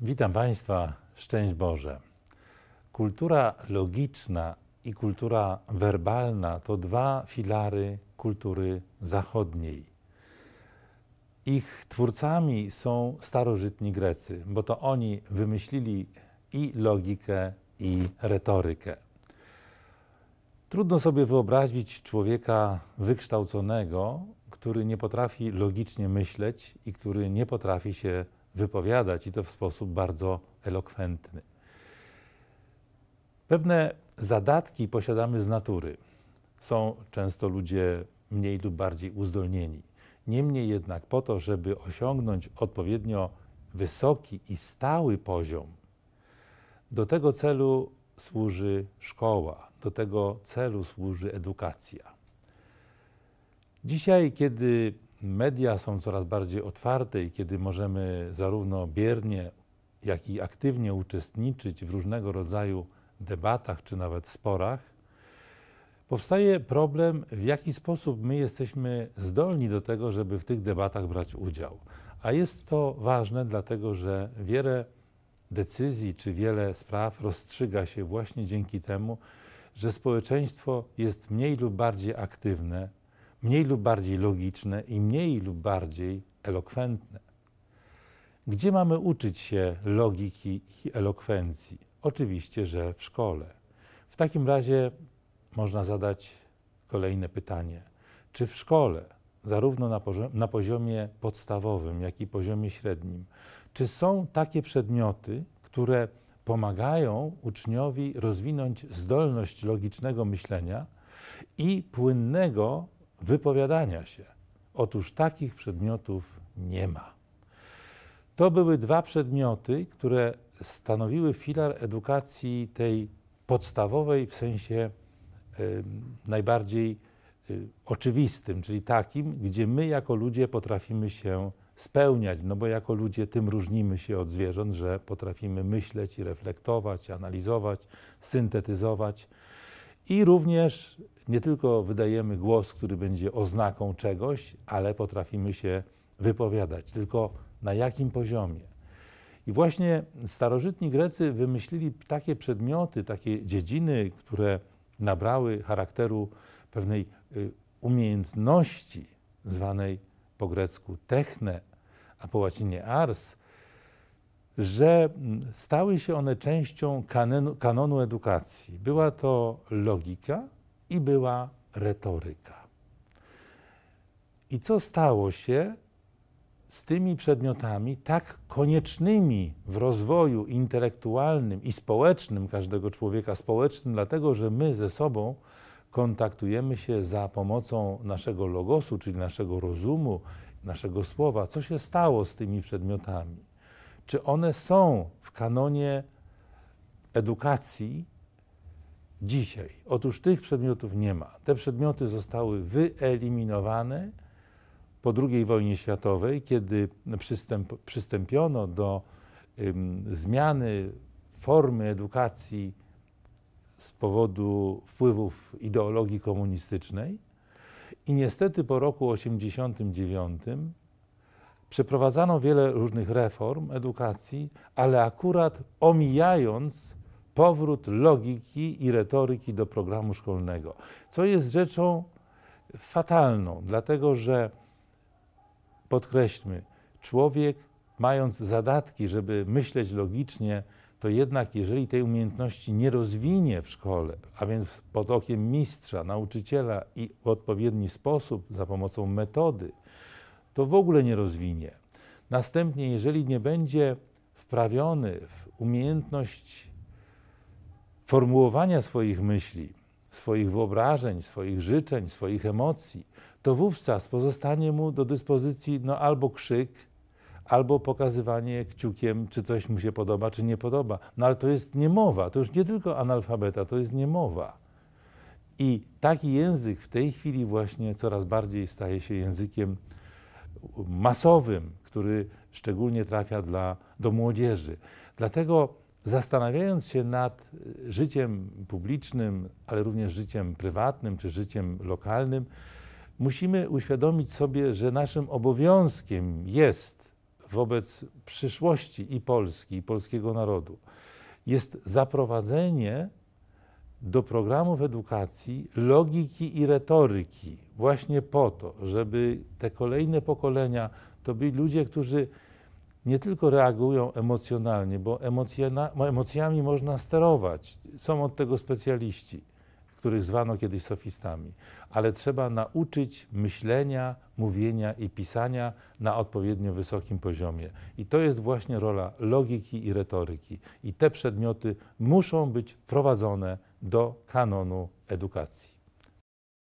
Witam Państwa, szczęść Boże. Kultura logiczna i kultura werbalna to dwa filary kultury zachodniej. Ich twórcami są starożytni Grecy, bo to oni wymyślili i logikę, i retorykę. Trudno sobie wyobrazić człowieka wykształconego, który nie potrafi logicznie myśleć i który nie potrafi się wypowiadać i to w sposób bardzo elokwentny. Pewne zadatki posiadamy z natury. Są często ludzie mniej lub bardziej uzdolnieni. Niemniej jednak po to, żeby osiągnąć odpowiednio wysoki i stały poziom, do tego celu służy szkoła, do tego celu służy edukacja. Dzisiaj, kiedy media są coraz bardziej otwarte i kiedy możemy zarówno biernie, jak i aktywnie uczestniczyć w różnego rodzaju debatach czy nawet sporach, powstaje problem, w jaki sposób my jesteśmy zdolni do tego, żeby w tych debatach brać udział. A jest to ważne, dlatego że wiele decyzji czy wiele spraw rozstrzyga się właśnie dzięki temu, że społeczeństwo jest mniej lub bardziej aktywne, mniej lub bardziej logiczne i mniej lub bardziej elokwentne. Gdzie mamy uczyć się logiki i elokwencji? Oczywiście, że w szkole. W takim razie można zadać kolejne pytanie. Czy w szkole, zarówno na, poziomie, na poziomie podstawowym, jak i poziomie średnim, czy są takie przedmioty, które pomagają uczniowi rozwinąć zdolność logicznego myślenia i płynnego wypowiadania się. Otóż takich przedmiotów nie ma. To były dwa przedmioty, które stanowiły filar edukacji tej podstawowej w sensie y, najbardziej y, oczywistym, czyli takim, gdzie my jako ludzie potrafimy się spełniać, no bo jako ludzie tym różnimy się od zwierząt, że potrafimy myśleć i reflektować, analizować, syntetyzować. I również nie tylko wydajemy głos, który będzie oznaką czegoś, ale potrafimy się wypowiadać, tylko na jakim poziomie. I właśnie starożytni Grecy wymyślili takie przedmioty, takie dziedziny, które nabrały charakteru pewnej y, umiejętności zwanej po grecku techne, a po łacinie ars, że mm, stały się one częścią kanonu, kanonu edukacji. Była to logika i była retoryka. I co stało się z tymi przedmiotami tak koniecznymi w rozwoju intelektualnym i społecznym każdego człowieka, społecznym, dlatego że my ze sobą kontaktujemy się za pomocą naszego logosu, czyli naszego rozumu, naszego słowa, co się stało z tymi przedmiotami czy one są w kanonie edukacji dzisiaj? Otóż tych przedmiotów nie ma. Te przedmioty zostały wyeliminowane po II wojnie światowej, kiedy przystęp, przystąpiono do ym, zmiany formy edukacji z powodu wpływów ideologii komunistycznej. I niestety po roku 1989 przeprowadzano wiele różnych reform edukacji, ale akurat omijając powrót logiki i retoryki do programu szkolnego, co jest rzeczą fatalną, dlatego że podkreślmy, człowiek mając zadatki, żeby myśleć logicznie, to jednak jeżeli tej umiejętności nie rozwinie w szkole, a więc pod okiem mistrza, nauczyciela i w odpowiedni sposób, za pomocą metody, to w ogóle nie rozwinie. Następnie, jeżeli nie będzie wprawiony w umiejętność formułowania swoich myśli, swoich wyobrażeń, swoich życzeń, swoich emocji, to wówczas pozostanie mu do dyspozycji no, albo krzyk, albo pokazywanie kciukiem, czy coś mu się podoba, czy nie podoba. No ale to jest niemowa, to już nie tylko analfabeta, to jest niemowa. I taki język w tej chwili właśnie coraz bardziej staje się językiem masowym, który szczególnie trafia dla, do młodzieży. Dlatego zastanawiając się nad y, życiem publicznym, ale również życiem prywatnym czy życiem lokalnym, musimy uświadomić sobie, że naszym obowiązkiem jest wobec przyszłości i Polski, i polskiego narodu, jest zaprowadzenie do programów edukacji logiki i retoryki, właśnie po to, żeby te kolejne pokolenia to byli ludzie, którzy nie tylko reagują emocjonalnie, bo emocjami można sterować, są od tego specjaliści których zwano kiedyś sofistami, ale trzeba nauczyć myślenia, mówienia i pisania na odpowiednio wysokim poziomie. I to jest właśnie rola logiki i retoryki. I te przedmioty muszą być wprowadzone do kanonu edukacji.